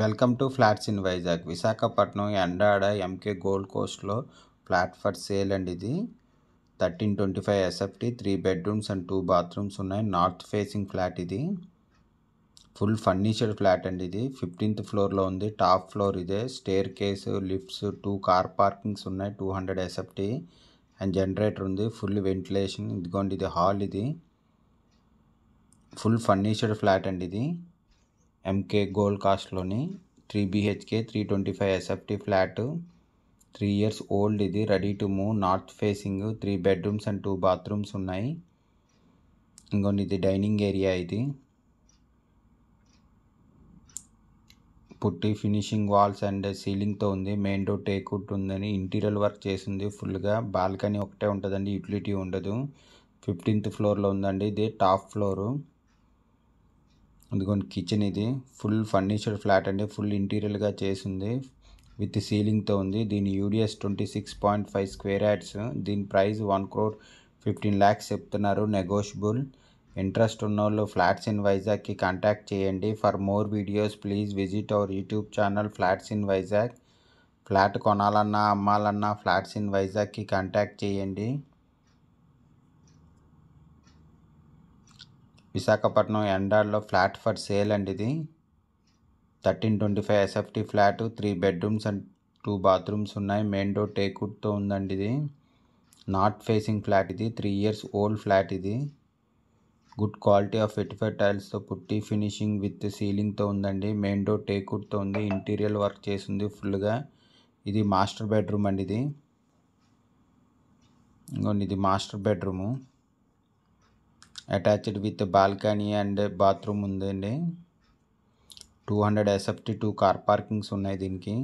welcome to flats in Vizag Visakhapatnam Endada MK gold కోస్ట్లో flat for sale అండి ఇది thirteen twenty five SFT three bedrooms and two bathrooms ఉన్నాయి north facing flat ఇది full furniture flat అండి ఇది fifteenth ఫ్లోర్లో ఉంది టాప్ ఫ్లోర్ ఇదే staircase lifts two car parkings ఉన్నాయి two hundred SFT and generator ఉంది ఫుల్ వెంటిలేషన్ ఇదిగోండి ఇది హాల్ ఇది ఫుల్ ఫర్నిచర్ ఫ్లాట్ అండి ఇది ఎంకే గోల్డ్ కాస్ట్లోని three BHK three twenty five SFT flat three years old ఇది ready to move north facing three bedrooms and two bathrooms ఉన్నాయి ఇంకొన్ని ఇది డైనింగ్ ఏరియా ఇది పుట్టి ఫినిషింగ్ వాల్స్ అండ్ సీలింగ్తో ఉంది మెయిన్ డోర్ టేక్వుడ్ ఉందని ఇంటీరియర్ వర్క్ చేసింది ఫుల్గా బాల్కనీ ఒకటే ఉంటుందండి యూటిలిటీ ఉండదు ఫిఫ్టీన్త్ ఫ్లోర్లో ఉందండి ఇది టాప్ ఫ్లోరు అందుకని కిచెన్ ఇది ఫుల్ ఫర్నిచర్ ఫ్లాట్ అండి ఫుల్ ఇంటీరియర్గా చేసింది విత్ సీలింగ్తో ఉంది దీని UDS twenty six point five square yards దీని price one crore fifteen lakhs చెప్తున్నారు నెగోషియబుల్ ఇంట్రెస్ట్ ఉన్న వాళ్ళు ఫ్లాట్స్ ఇన్ వైజాగ్కి కాంటాక్ట్ చేయండి for more videos please visit our YouTube channel flats in Vizag flat కొనాలన్నా అమ్మాలన్నా ఫ్లాట్స్ ఇన్ వైజాగ్కి కాంటాక్ట్ చేయండి విశాఖపట్నం ఎండార్లో ఫ్లాట్ ఫర్ సేల్ అండి ఇది thirteen twenty five SFT flat three bedrooms and two bathrooms ఉన్నాయి మెయిన్ డోర్ టేకుడ్తో ఉందండి ఇది నార్త్ ఫేసింగ్ ఫ్లాట్ ఇది త్రీ ఇయర్స్ ఓల్డ్ ఫ్లాట్ ఇది గుడ్ క్వాలిటీ ఆఫ్ ఎటిఫైడ్ టైల్స్తో పుట్టి ఫినిషింగ్ విత్ సీలింగ్తో ఉందండి మెయిన్ డోర్ టేకుడ్తో ఉంది ఇంటీరియర్ వర్క్ చేసింది ఫుల్గా ఇది మాస్టర్ బెడ్రూమ్ అండి ఇది ఇంకోండి ఇది master bedroom attached with balcony and bathroom ఉందండి two hundred SFT two car parkings ఉన్నాయి దీనికి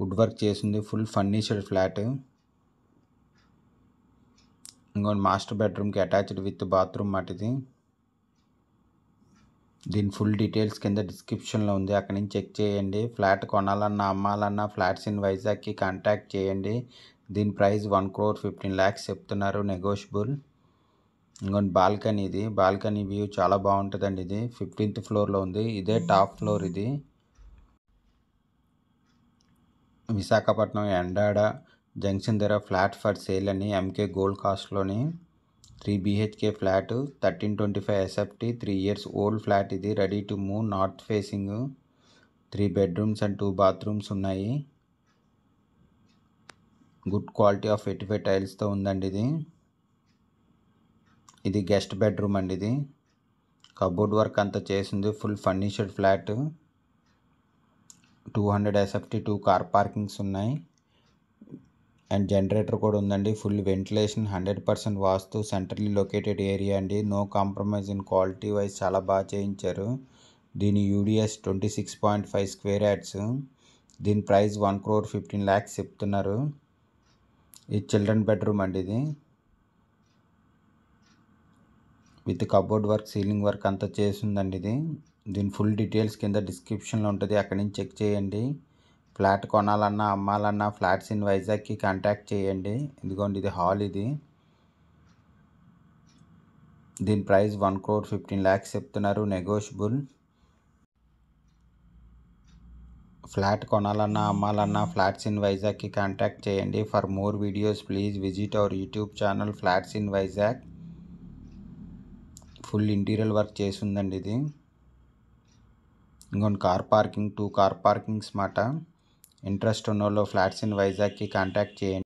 వుడ్ వర్క్ చేసింది ఫుల్ ఫర్నిచర్డ్ ఫ్లాట్ ఇంకోటి మాస్టర్ బెడ్రూమ్కి అటాచ్డ్ విత్ బాత్రూమ్ మాట ఇది దీని ఫుల్ డీటెయిల్స్ కింద డిస్క్రిప్షన్లో ఉంది అక్కడి నుంచి చెక్ చేయండి ఫ్లాట్ కొనాలన్నా అమ్మాలన్నా ఫ్లాట్స్ ఇన్ వైజాగ్కి కాంటాక్ట్ చేయండి దీని price one crore fifteen lakhs చెప్తున్నారు నెగోషియబుల్ ఇంకొన్ని బాల్కనీ ఇది బాల్కనీ వ్యూ చాలా బాగుంటుందండి ఇది ఫిఫ్టీన్త్ ఫ్లోర్లో ఉంది ఇదే టాప్ ఫ్లోర్ ఇది విశాఖపట్నం ఎండాడ జంక్షన్ దగ్గర ఫ్లాట్ ఫర్ సేల్ అని ఎంకే గోల్డ్ కాస్ట్లోని three BHK flat thirteen twenty five SFT three years old flat ఇది ready to move north facing three bedrooms and two bathrooms ఉన్నాయి గుడ్ క్వాలిటీ ఆఫ్ ఎటిఫై టైల్స్తో ఉందండి ఇది ఇది guest bedroom అండి ఇది కబోర్డ్ వర్క్ అంతా చేసింది full furnished flat two hundred SFT two car parkings ఉన్నాయి అండ్ జనరేటర్ కూడా ఉందండి full ventilation hundred percent vastu centrally located area అండి no compromise in quality wise చాలా బాగా చేయించారు దీని UDS twenty six point five square yards దీని price one crore fifteen lakhs చెప్తున్నారు ఇది చిల్డ్రన్ బెడ్రూమ్ అండి ఇది with cupboard work ceiling work అంతా చేసిందండి ఇది దీని ఫుల్ డీటెయిల్స్ కింద డిస్క్రిప్షన్లో ఉంటుంది అక్కడి నుంచి చెక్ చేయండి ఫ్లాట్ కొనాలన్నా అమ్మాలన్నా ఫ్లాట్స్ ఇన్ వైజాగ్కి కాంటాక్ట్ చేయండి ఎందుకంటే ఇది హాల్ ఇది దీని price one crore fifteen lakhs చెప్తున్నారు నెగోషియబుల్ ఫ్లాట్ కొనాలన్నా అమ్మాలన్నా ఫ్లాట్స్ ఇన్ వైజాగ్కి కాంటాక్ట్ చేయండి for more videos please visit our YouTube channel flats in Vizag full interior work చేసి ఉందండి ఇది ఇంకొన్ని car parking two car parkings మాట ఇంట్రెస్ట్ ఉన్నోళ్ళు ఫ్లాట్స్ ఇన్ వైజాగ్కి కాంటాక్ట్ చేయండి